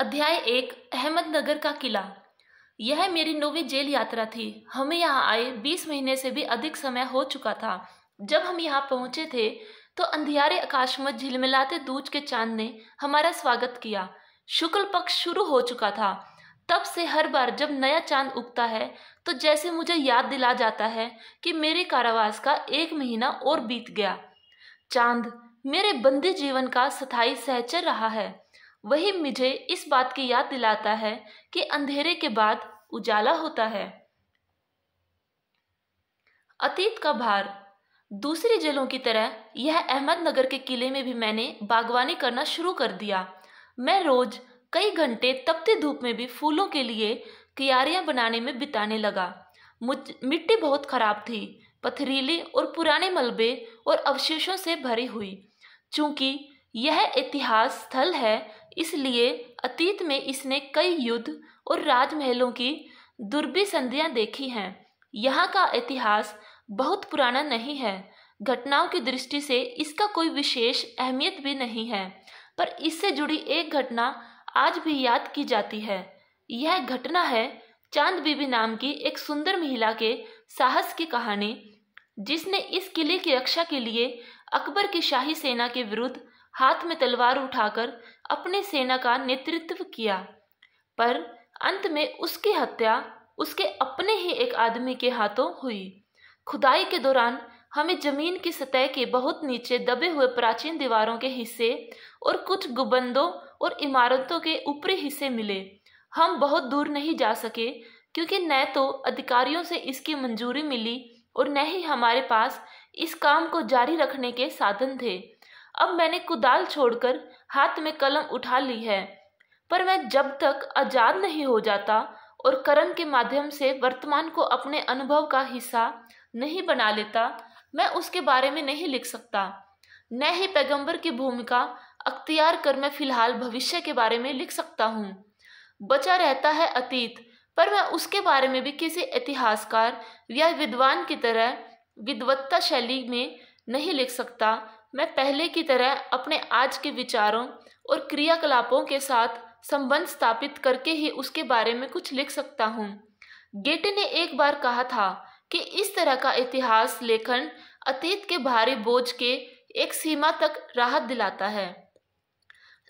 अध्याय एक अहमदनगर का किला यह मेरी नौवीं जेल यात्रा थी हमें यहाँ आए बीस महीने से भी अधिक समय हो चुका था जब हम यहाँ पहुंचे थे तो अंधियारे आकाश में झिलमिलाते दूज के चांद ने हमारा स्वागत किया शुक्ल पक्ष शुरू हो चुका था तब से हर बार जब नया चांद उगता है तो जैसे मुझे याद दिला जाता है कि मेरे कारावास का एक महीना और बीत गया चांद मेरे बंदी जीवन का स्थायी सहचर रहा है वही मुझे इस बात की याद दिलाता है कि अंधेरे के बाद उजाला होता है अतीत का भार दूसरी जेलों की तरह यह अहमदनगर के किले में भी मैंने बागवानी करना शुरू कर दिया मैं रोज कई घंटे तपती धूप में भी फूलों के लिए क्यारियां बनाने में बिताने लगा मुझ मिट्टी बहुत खराब थी पथरीली और पुराने मलबे और अवशेषों से भरी हुई चूंकि यह इतिहास स्थल है इसलिए अतीत में इसने कई युद्ध और राजमहलों की दुर्बी संधियां देखी हैं यहाँ का इतिहास बहुत पुराना नहीं है घटनाओं की दृष्टि से इसका कोई विशेष अहमियत भी नहीं है पर इससे जुड़ी एक घटना आज भी याद की जाती है यह घटना है चांद बीबी नाम की एक सुंदर महिला के साहस की कहानी जिसने इस किले की रक्षा के लिए अकबर की शाही सेना के विरुद्ध हाथ में तलवार उठाकर अपने सेना का नेतृत्व किया पर अंत में उसकी हत्या उसके अपने ही एक आदमी के हाथों हुई खुदाई के दौरान हमें जमीन की सतह के बहुत नीचे दबे हुए प्राचीन दीवारों के हिस्से और कुछ गुबंदों और इमारतों के ऊपरी हिस्से मिले हम बहुत दूर नहीं जा सके क्योंकि न तो अधिकारियों से इसकी मंजूरी मिली और न ही हमारे पास इस काम को जारी रखने के साधन थे अब मैंने कुदाल छोड़कर हाथ में कलम उठा ली है पर मैं जब तक आज़ाद नहीं हो जाता और करण के माध्यम से वर्तमान को अपने अनुभव का हिस्सा नहीं बना लेता मैं उसके बारे में नहीं लिख सकता न ही पैगंबर की भूमिका अख्तियार कर मैं फिलहाल भविष्य के बारे में लिख सकता हूँ बचा रहता है अतीत पर मैं उसके बारे में भी किसी इतिहासकार या विद्वान की तरह विद्वत्ता शैली में नहीं लिख सकता मैं पहले की तरह अपने आज के विचारों और क्रियाकलापों के साथ संबंध स्थापित करके ही उसके बारे में कुछ लिख सकता हूँ गेटे ने एक बार कहा था कि इस तरह का इतिहास लेखन अतीत के भारी बोझ के एक सीमा तक राहत दिलाता है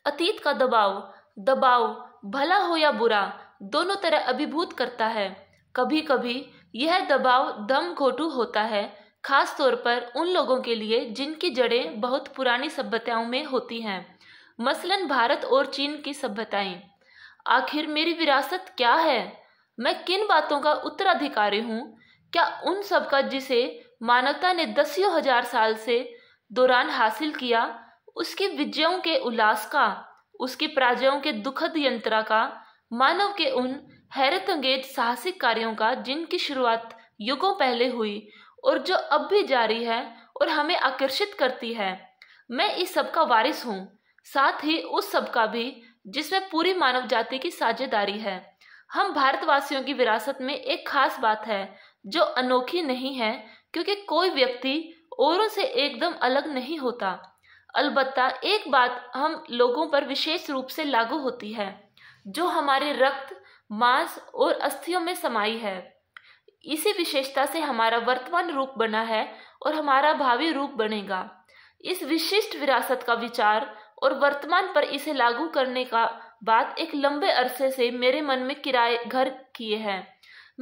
अतीत का दबाव दबाव भला हो या बुरा दोनों तरह अभिभूत करता है कभी कभी यह दबाव दम घोटू होता है खास तौर पर उन लोगों के लिए जिनकी जड़ें बहुत पुरानी सभ्यताओं में होती हैं मसलन भारत और चीन की सभ्यताएं आखिर मेरी विरासत क्या है मैं किन बातों का उत्तराधिकारी हूँ क्या उन सब का जिसे मानवता ने दसियों हजार साल से दौरान हासिल किया उसकी विजयों के उल्लास का उसकी प्राजयों के दुखद यंत्रा का मानव के उन हैरत साहसिक कार्यों का जिनकी शुरुआत युगों पहले हुई और जो अब भी जारी है और हमें आकर्षित करती है मैं इस सब का वारिस हूँ साथ ही उस सब का भी जिसमें पूरी मानव जाति की साझेदारी है हम भारतवासियों की विरासत में एक खास बात है जो अनोखी नहीं है क्योंकि कोई व्यक्ति औरों से एकदम अलग नहीं होता अलबत्ता एक बात हम लोगों पर विशेष रूप से लागू होती है जो हमारे रक्त मांस और अस्थियों में समाई है इसी विशेषता से हमारा वर्तमान रूप बना है और हमारा भावी रूप बनेगा इस विशिष्ट विरासत का विचार और वर्तमान पर इसे लागू करने का बात एक लंबे अरसे से मेरे मन में किराए घर किए हैं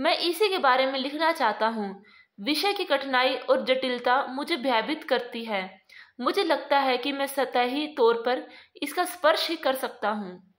मैं इसी के बारे में लिखना चाहता हूँ विषय की कठिनाई और जटिलता मुझे भयभीत करती है मुझे लगता है कि मैं सतही तौर पर इसका स्पर्श ही कर सकता हूँ